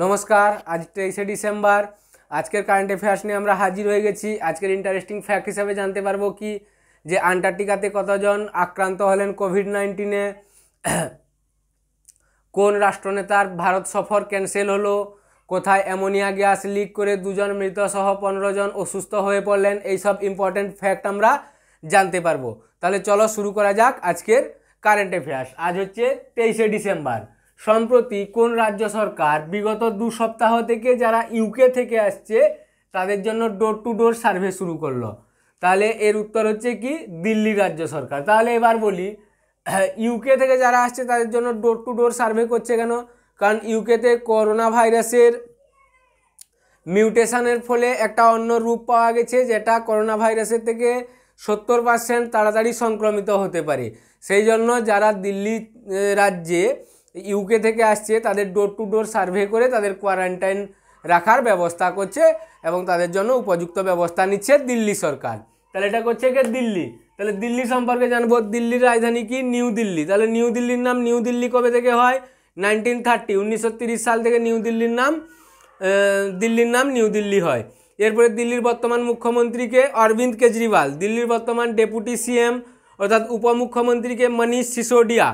নমস্কার আজ তেইশে ডিসেম্বর আজকের কারেন্ট অ্যাফেয়ার্স নিয়ে আমরা হাজির হয়ে গেছি আজকের ইন্টারেস্টিং ফ্যাক্ট হিসাবে জানতে পারবো কি যে আন্টার্কটিকাতে কতজন আক্রান্ত হলেন কোভিড নাইন্টিনে কোন রাষ্ট্রনেতার ভারত সফর ক্যান্সেল হলো কোথায় অ্যামোনিয়া গ্যাস লিক করে দুজন মৃত সহ পনেরো জন অসুস্থ হয়ে পড়লেন এইসব ইম্পর্টেন্ট ফ্যাক্ট আমরা জানতে পারবো তাহলে চলো শুরু করা যাক আজকের কারেন্ট অ্যাফেয়ার্স আজ হচ্ছে তেইশে ডিসেম্বর সম্প্রতি কোন রাজ্য সরকার বিগত দু সপ্তাহ থেকে যারা ইউকে থেকে আসছে তাদের জন্য ডোর টু ডোর সার্ভে শুরু করলো তাহলে এর উত্তর হচ্ছে কি দিল্লি রাজ্য সরকার তাহলে এবার বলি ইউকে থেকে যারা আসছে তাদের জন্য ডোর টু ডোর সার্ভে করছে কেন কারণ ইউকেতে করোনা ভাইরাসের মিউটেশানের ফলে একটা অন্য রূপ পাওয়া গেছে যেটা করোনা ভাইরাসের থেকে সত্তর পার্সেন্ট তাড়াতাড়ি সংক্রমিত হতে পারে সেই জন্য যারা দিল্লি রাজ্যে ইউকে থেকে আসছে তাদের ডোর টু ডোর সার্ভে করে তাদের কোয়ারেন্টাইন রাখার ব্যবস্থা করছে এবং তাদের জন্য উপযুক্ত ব্যবস্থা নিচ্ছে দিল্লি সরকার তাহলে এটা করছে কে দিল্লি তাহলে দিল্লি সম্পর্কে জানবো দিল্লির রাজধানী কি নিউ দিল্লি তাহলে নিউ দিল্লির নাম নিউ দিল্লি কবে থেকে হয় নাইনটিন থার্টি উনিশশো সাল থেকে নিউ দিল্লির নাম দিল্লির নাম নিউ দিল্লি হয় এরপরে দিল্লির বর্তমান মুখ্যমন্ত্রীকে অরবিন্দ কেজরিওয়াল দিল্লির বর্তমান ডেপুটি সিএম অর্থাৎ উপমুখ্যমন্ত্রীকে মনীষ সিসোডিয়া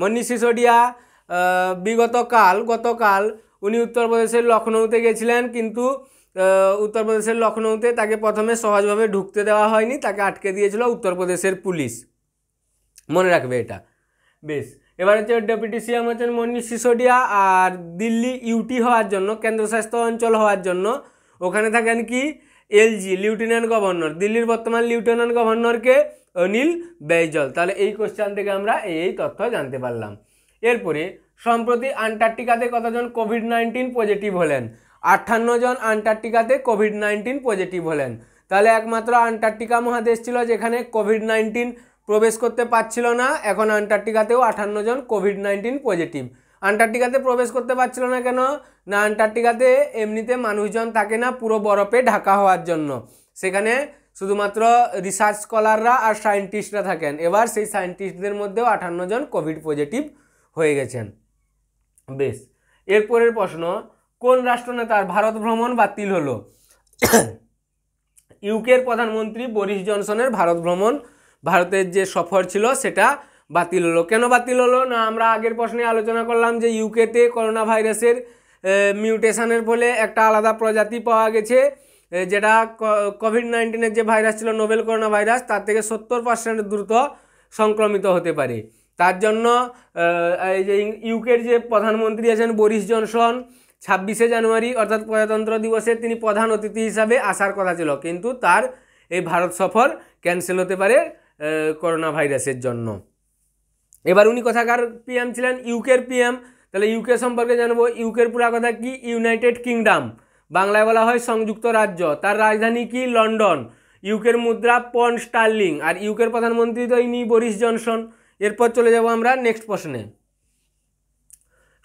মনীষ সিসোডিয়া বিগতকাল গতকাল উনি উত্তরপ্রদেশের লখনৌতে গেছিলেন কিন্তু উত্তরপ্রদেশের লখনৌতে তাকে প্রথমে সহজভাবে ঢুকতে দেওয়া হয়নি তাকে আটকে দিয়েছিল উত্তরপ্রদেশের পুলিশ মনে রাখবে এটা বেশ এবার হচ্ছে ডেপুটি সিএম হচ্ছেন মনীষ সিসোডিয়া আর দিল্লি ইউটি হওয়ার জন্য কেন্দ্রশাসিত অঞ্চল হওয়ার জন্য ওখানে থাকেন কি এলজি লিউটেন্যান্ট গভর্নর দিল্লির বর্তমান লিউটেন্যান্ট গভর্নরকে অনিল বেজল তাহলে এই কোশ্চান থেকে আমরা এই তথ্য জানতে পারলাম এরপরে সম্প্রতি আন্টার্কটিকাতে কতজন কোভিড নাইন্টিন পজিটিভ হলেন আটান্ন জন আন্টার্কটিকাতে কোভিড নাইন্টিন পজিটিভ হলেন তাহলে একমাত্র আন্টার্কটিকা মহাদেশ ছিল যেখানে কোভিড নাইন্টিন প্রবেশ করতে পারছিল না এখন আন্টার্কটিকাতেও আটান্ন জন কোভিড নাইন্টিন পজিটিভ আন্টার্কটিকাতে প্রবেশ করতে পারছিল না কেন না আন্টার্কটিকাতে এমনিতে মানুষজন থাকে না পুরো বরফে ঢাকা হওয়ার জন্য সেখানে শুধুমাত্র রিসার্চ স্কলাররা আর সায়েন্টিস্টরা থাকেন এবার সেই সায়েন্টিস্টদের মধ্যেও আটান্ন জন কোভিড পজিটিভ হয়ে গেছেন বেশ এরপরের প্রশ্ন কোন রাষ্ট্রনেতার ভারত ভ্রমণ বাতিল হলো ইউকের প্রধানমন্ত্রী বরিস জনসনের ভারত ভ্রমণ ভারতের যে সফর ছিল সেটা বাতিল হলো কেন বাতিল হলো না আমরা আগের প্রশ্নে আলোচনা করলাম যে ইউকেতে করোনা ভাইরাসের মিউটেশনের ফলে একটা আলাদা প্রজাতি পাওয়া গেছে যেটা কোভিড নাইন্টিনের যে ভাইরাস ছিল নোভেল করোনা ভাইরাস তার থেকে সত্তর পার্সেন্ট দ্রুত সংক্রমিত হতে পারে তার জন্য এই যে ইউকের যে প্রধানমন্ত্রী আছেন বরিস জনসন ছাব্বিশে জানুয়ারি অর্থাৎ প্রজাতন্ত্র দিবসে তিনি প্রধান অতিথি হিসাবে আসার কথা ছিল কিন্তু তার এই ভারত সফর ক্যান্সেল হতে পারে করোনা ভাইরাসের জন্য এবার উনি কথাকার পিএম ছিলেন ইউকের পিএম তাহলে ইউকে সম্পর্কে জানবো ইউকের পুরা কথা কি ইউনাইটেড কিংডম বাংলায় বলা হয় সংযুক্ত রাজ্য তার রাজধানী কি লন্ডন ইউকের মুদ্রা পন স্টার্লিং আর ইউকের প্রধানমন্ত্রী তো ইনি বরিস জনসন এরপর চলে যাব আমরা নেক্সট প্রশ্নে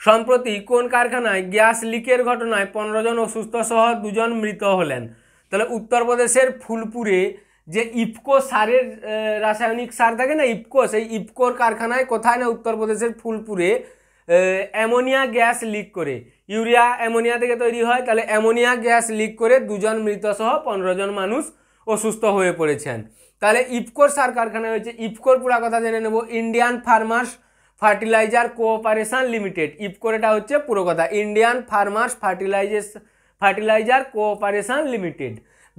সম্প্রতি কোন কারখানায় গ্যাস লিকের ঘটনায় পনেরো জন অসুস্থ সহ দুজন মৃত হলেন তাহলে উত্তরপ্রদেশের ফুলপুরে যে ইফকো সারের রাসায়নিক সার থাকে না ইফকো সেই ইফকোর কারখানায় কোথায় না উত্তরপ্রদেশের ফুলপুরে অ্যামোনিয়া গ্যাস লিক করে ইউরিয়া অ্যামোনিয়া থেকে তৈরি হয় তাহলে অ্যামোনিয়া গ্যাস লিক করে দুজন সহ পনেরো জন মানুষ অসুস্থ হয়ে পড়েছেন তাহলে ইফকোর সার কারখানা রয়েছে ইফকোর পুরা কথা জেনে নেব Indian farmers fertiliser cooperation limited ইফকোর এটা হচ্ছে পুরো কথা Indian farmers fertilisers fertiliser cooperation limited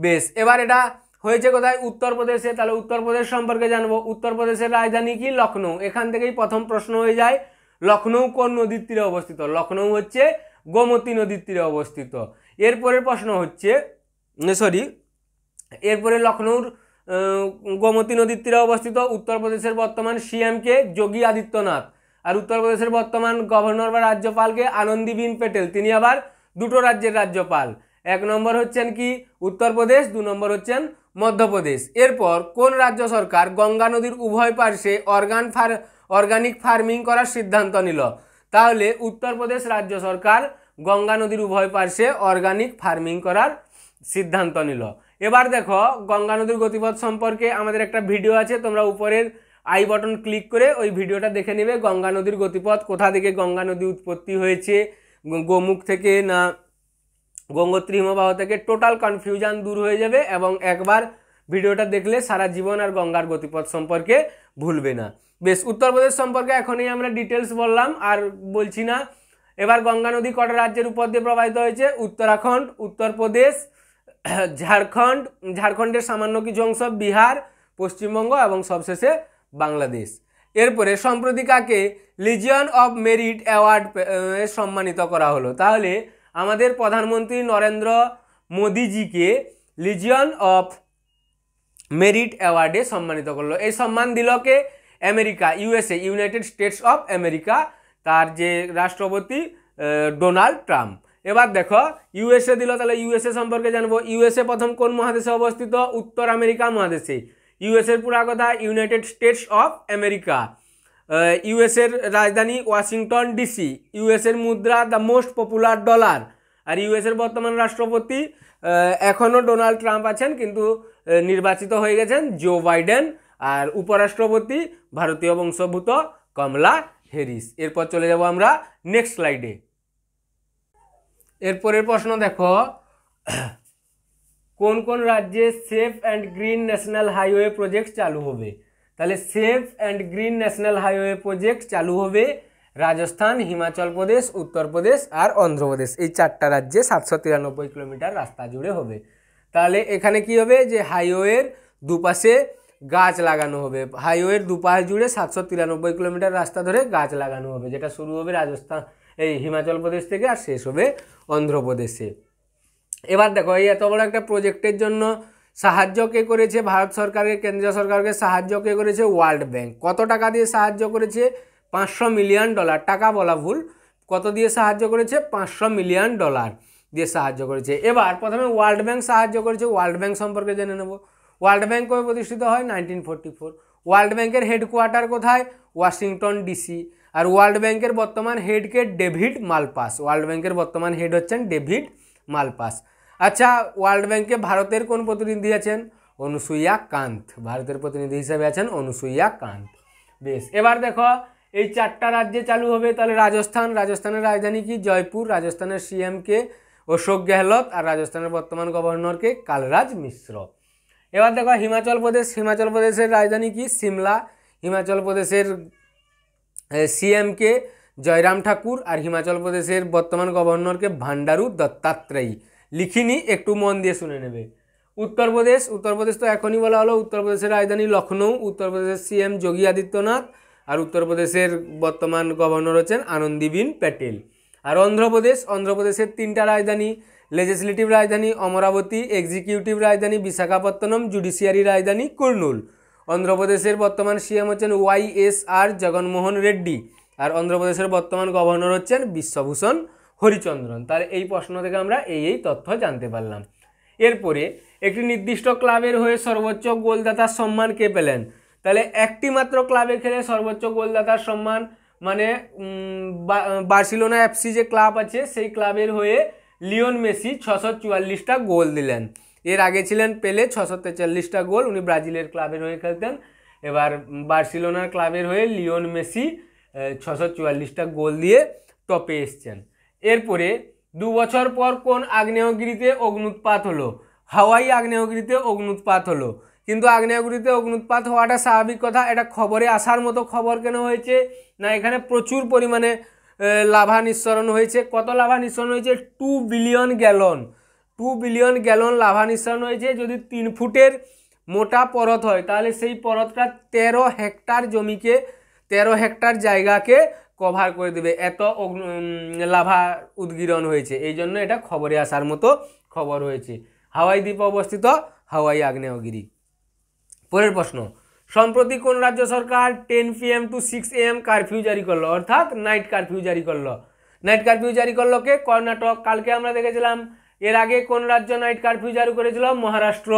বেশ এবার এটা হয়েছে কোথায় উত্তরপ্রদেশে তাহলে উত্তরপ্রদেশ সম্পর্কে জানবো উত্তরপ্রদেশের রাজধানী কি লখনৌ এখান থেকেই প্রথম প্রশ্ন হয়ে যায় লখনৌ কোন নদীর তীরে অবস্থিত লখনৌ হচ্ছে গোমতী নদীর তীরে অবস্থিত এরপরের প্রশ্ন হচ্ছে সরি এরপরে লখনৌর গোমতী নদীর তীরে অবস্থিত উত্তরপ্রদেশের বর্তমান সিএমকে যোগী আদিত্যনাথ আর উত্তরপ্রদেশের বর্তমান গভর্নর বা রাজ্যপালকে আনন্দীবিন পেটেল তিনি আবার দুটো রাজ্যের রাজ্যপাল এক নম্বর হচ্ছেন কি উত্তরপ্রদেশ দু নম্বর হচ্ছেন মধ্যপ্রদেশ এরপর কোন রাজ্য সরকার গঙ্গা নদীর উভয় পার্শ্বে অর্গান ফার অর্গানিক ফার্মিং করার সিদ্ধান্ত নিল তাহলে উত্তরপ্রদেশ রাজ্য সরকার গঙ্গা নদীর উভয় পার্শ্বে অর্গানিক ফার্মিং করার সিদ্ধান্ত নিল এবার দেখো গঙ্গা নদীর গতিপথ সম্পর্কে আমাদের একটা ভিডিও আছে তোমরা উপরের আই বটন ক্লিক করে ওই ভিডিওটা দেখে নেবে গঙ্গা নদীর গতিপথ কোথা থেকে গঙ্গা নদী উৎপত্তি হয়েছে গোমুখ থেকে না গঙ্গোত্রী হিমবাহ থেকে টোটাল কনফিউশন দূর হয়ে যাবে এবং একবার ভিডিওটা দেখলে সারা জীবন আর গঙ্গার গতিপথ সম্পর্কে ভুলবে না বেশ উত্তরপ্রদেশ সম্পর্কে এখনই আমরা ডিটেলস বললাম আর বলছি না এবার গঙ্গা নদী কটা রাজ্যের উপর দিয়ে প্রবাহিত হয়েছে উত্তরাখণ্ড উত্তরপ্রদেশ ঝাড়খণ্ড ঝাড়খণ্ডের সামান্য কিছু অংশ বিহার পশ্চিমবঙ্গ এবং সবশেষে বাংলাদেশ এরপরে সম্প্রতি কাকে লিজিয়ন অফ মেরিট অ্যাওয়ার্ড সম্মানিত করা হলো তাহলে আমাদের প্রধানমন্ত্রী নরেন্দ্র মোদিজিকে লিজিয়ন অফ মেরিট অ্যাওয়ার্ডে সম্মানিত করলো এই সম্মান দিলকে America USA United States of America তার যে রাষ্ট্রপতি ডোনাল্ড ট্রাম্প এবার দেখো ইউএসএ দিল তাহলে ইউএসএ সম্পর্কে জানবো ইউএসএ প্রথম কোন মহাদেশে অবস্থিত উত্তর আমেরিকা মহাদেশে ইউএসএর পুরা কথা ইউনাইটেড স্টেটস অফ আমেরিকা ইউএসএর রাজধানী ওয়াশিংটন ডিসি ইউএসএর মুদ্রা দ্য মোস্ট পপুলার ডলার আর ইউএসের বর্তমান রাষ্ট্রপতি এখনও ডোনাল্ড ট্রাম্প আছেন কিন্তু নির্বাচিত হয়ে গেছেন জো বাইডেন আর উপরাষ্ট্রপতি ভারতীয় বংশভূত কমলা হ্যারিস এরপর চলে যাব আমরা নেক্সট স্লাইডে এর পরের প্রশ্ন দেখো কোন কোন রাজ্যে safe and green national highway project চালু হবে তাহলে safe and green national highway project চালু হবে রাজস্থান हिमाचल प्रदेश উত্তর প্রদেশ আর অন্ধ্রপ্রদেশ এই চারটা রাজ্যে 793 কিলোমিটার রাস্তা জুড়ে হবে তাহলে এখানে কি হবে যে হাইওয়ের দুপাশে গাছ লাগানো হবে হাইওয়ের দুপাশে জুড়ে 793 কিলোমিটার রাস্তা ধরে গাছ লাগানো হবে যেটা শুরু হবে রাজস্থান এই হিমাচল প্রদেশ থেকে আর শেষ হবে অন্ধ্রপ্রদেশে এবার দেখো এই এত বড় একটা প্রজেক্টের জন্য সাহায্য কে করেছে ভারত সরকারের কেন্দ্রীয় সরকারকে সাহায্য কে করেছে ওয়ার্ল্ড ব্যাংক কত টাকা দিয়ে সাহায্য করেছে পাঁচশো মিলিয়ন ডলার টাকা বলা ভুল কত দিয়ে সাহায্য করেছে পাঁচশো মিলিয়ন ডলার দিয়ে সাহায্য করেছে এবার প্রথমে ওয়ার্ল্ড ব্যাংক সাহায্য করেছে ওয়ার্ল্ড ব্যাংক সম্পর্কে জেনে নেব ওয়ার্ল্ড ব্যাংক কবে প্রতিষ্ঠিত হয় নাইনটিন ফোর্টি ফোর ওয়ার্ল্ড ব্যাংকের হেডকোয়ার্টার কোথায় ওয়াশিংটন ডিসি আর ওয়ার্ল্ড ব্যাংকের বর্তমান হেডকে ডেভিড মালপাস ওয়ার্ল্ড ব্যাংকের বর্তমান হেড হচ্ছেন ডেভিড মালপাস আচ্ছা ওয়ার্ল্ড ব্যাংকে ভারতের কোন প্রতিনিধি আছেন অনুসূয়া কান্ত ভারতের প্রতিনিধি হিসেবে আছেন অনুসূয়া কান্ত বেশ এবার দেখো এই চারটা রাজ্যে চালু হবে তাহলে রাজস্থান রাজস্থানের রাজধানী কি জয়পুর রাজস্থানের সিএমকে অশোক গেহলত আর রাজস্থানের বর্তমান গভর্নরকে কালরাজ মিশ্র এবার দেখো হিমাচল প্রদেশ হিমাচল প্রদেশের রাজধানী কি সিমলা হিমাচল প্রদেশের সিএমকে জয়রাম ঠাকুর আর হিমাচল প্রদেশের বর্তমান গভর্নরকে ভান্ডারু দত্তাত্রেয়ী লিখিনি একটু মন দিয়ে শুনে নেবে উত্তরপ্রদেশ উত্তরপ্রদেশ তো এখনই বলা হলো উত্তরপ্রদেশের রাজধানী লখনৌ উত্তরপ্রদেশের সিএম যোগী আদিত্যনাথ আর উত্তরপ্রদেশের বর্তমান গভর্নর হচ্ছেন আনন্দীবিন প্যাটেল আর অন্ধ্রপ্রদেশ অন্ধ্রপ্রদেশের তিনটা রাজধানী লেজিসলেটিভ রাজধানী অমরাবতী এক্সিকিউটিভ রাজধানী বিশাখাপত্তনম জুডিশিয়ারি রাজধানী কর্নুল অন্ধ্রপ্রদেশের বর্তমান সিএম হচ্ছেন Y S R Jaganmohan Reddy আর অন্ধ্রপ্রদেশের বর্তমান গভর্নর হচ্ছেন বিশ্বভূষণ হরিচন্দ্রন তাহলে এই প্রশ্ন থেকে আমরা এই এই তথ্য জানতে পারলাম এরপরে একটি নির্দিষ্ট ক্লাবের হয়ে সর্বোচ্চ গোলদাতার সম্মান কে পেলেন তাহলে একটি মাত্র ক্লাবে খেলে সর্বোচ্চ গোলদাতার সম্মান মানে বার্সিলোনা এফসি যে ক্লাব আছে সেই ক্লাবের হয়ে লিওন মেসি ছশো চুয়াল্লিশটা গোল দিলেন এর আগে ছিলেন পেলে ছশো তেচল্লিশটা গোল উনি ব্রাজিলের ক্লাবের হয়ে খেলতেন এবার বার্সিলোনার ক্লাবের হয়ে লিওন মেসি ছশো চুয়াল্লিশটা গোল দিয়ে টপে এসছেন এরপরে দু বছর পর কোন আগ্নেয়গিরিতে অগ্নুৎপাত হলো হাওয়াই আগ্নেয়গিরিতে অগ্নুৎপাত হলো কিন্তু আগ্নেয়গিরিতে অগ্নুৎপাত হওয়াটা স্বাভাবিক কথা এটা খবরে আসার মতো খবর কেন হয়েছে না এখানে প্রচুর পরিমাণে লাভা নিঃসরণ হয়েছে কত লাভা নিঃসরণ হয়েছে two billion gallon two billion gallon লাভা নিঃসরণ হয়েছে যদি তিন ফুটের মোটা পরত হয় তাহলে সেই পরতটা তেরো হেক্টর জমিকে তেরো হেক্টর জায়গাকে কভার করে দেবে এত লাভা উদ্গীরণ হয়েছে এই জন্য এটা খবরে আসার মতো খবর হয়েছে হাওয়াই দ্বীপ অবস্থিত হাওয়াই আগ্নেয়গিরি পরের প্রশ্ন সম্প্রতি কোন রাজ্য সরকার ten P M to six M curfew জারি করলো অর্থাৎ নাইট কারফিউ জারি করলো নাইট কারফিউ জারি করলো কে কর্ণাটক কালকে আমরা দেখেছিলাম এর আগে কোন রাজ্য নাইট কারফিউ জারি করেছিল মহারাষ্ট্র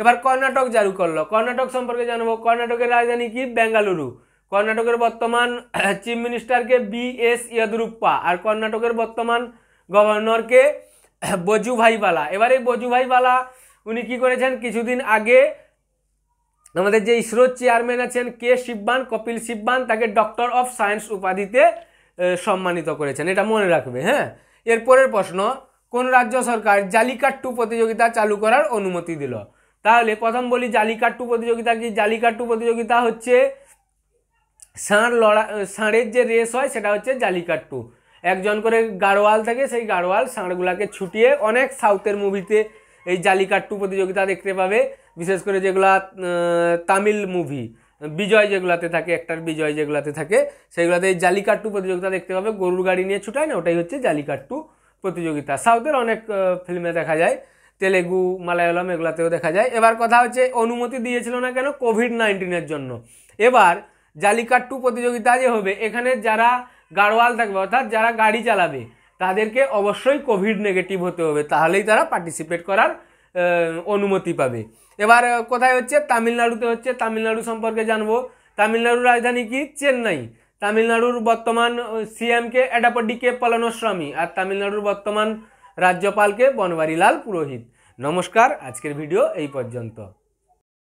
এবার কর্ণাটক জারি করলো কর্ণাটক সম্পর্কে জানবো কর্ণাটকের রাজধানী কি বেঙ্গালুরু কর্ণাটকের বর্তমান চিফ মিনিস্টারকে বি এস ইয়েদুরুপ্পা আর কর্ণাটকের বর্তমান গভর্নরকে বজুভাইবালা এবার এই বজুভাইবালা উনি কি করেছেন কিছুদিন আগে আমাদের যে ইসরোর চেয়ারম্যান আছেন কে শিববান কপিল শিববান তাকে ডক্টর অফ সায়েন্স উপাধিতে সম্মানিত করেছেন এটা মনে রাখবে হ্যাঁ এরপরের প্রশ্ন কোন রাজ্য সরকার জালিকাট্টু প্রতিযোগিতা চালু করার অনুমতি দিল তাহলে প্রথম বলি জালিকাট্টু প্রতিযোগিতা কি জালিকাট্টু প্রতিযোগিতা হচ্ছে ষাঁড় লড়া ষাঁড়ের যে রেস হয় সেটা হচ্ছে জালিকাট্টু একজন করে গাড়োয়াল থাকে সেই গাড়োয়াল ষাঁড়গুলাকে ছুটিয়ে অনেক সাউথের মুভিতে এই জালিকাট্টু প্রতিযোগিতা দেখতে পাবে বিশেষ করে যেগুলা তামিল মুভি বিজয় যেগুলাতে থাকে একটার বিজয় যেগুলাতে থাকে সেগুলাতে এই জালিকাট্টু প্রতিযোগিতা দেখতে পাবে গরুর গাড়ি নিয়ে ছুটায় না ওটাই হচ্ছে জালিকাট্টু প্রতিযোগিতা সাউথের অনেক ফিল্মে দেখা যায় তেলেগু মালায়ালাম এগুলাতেও দেখা যায় এবার কথা হচ্ছে অনুমতি দিয়েছিল না কেন কোভিড নাইন্টিনের জন্য এবার জালিকাট্টু প্রতিযোগিতা যে হবে এখানে যারা গাড়োয়াল থাকবে অর্থাৎ যারা গাড়ি চালাবে তাদেরকে অবশ্যই কোভিড নেগেটিভ হতে হবে তাহলেই তারা পার্টিসিপেট করার অনুমতি পাবে এবার কোথায় হচ্ছে তামিলনাড়ুতে হচ্ছে তামিলনাড়ু সম্পর্কে জানবো তামিলনাড়ুর রাজধানী কি চেন্নাই তামিলনাড়ুর বর্তমান সিএমকে এডাপডি কে পলানোস্বামী আর তামিলনাড়ুর বর্তমান রাজ্যপালকে বনবারিলাল পুরোহিত নমস্কার আজকের ভিডিও এই পর্যন্ত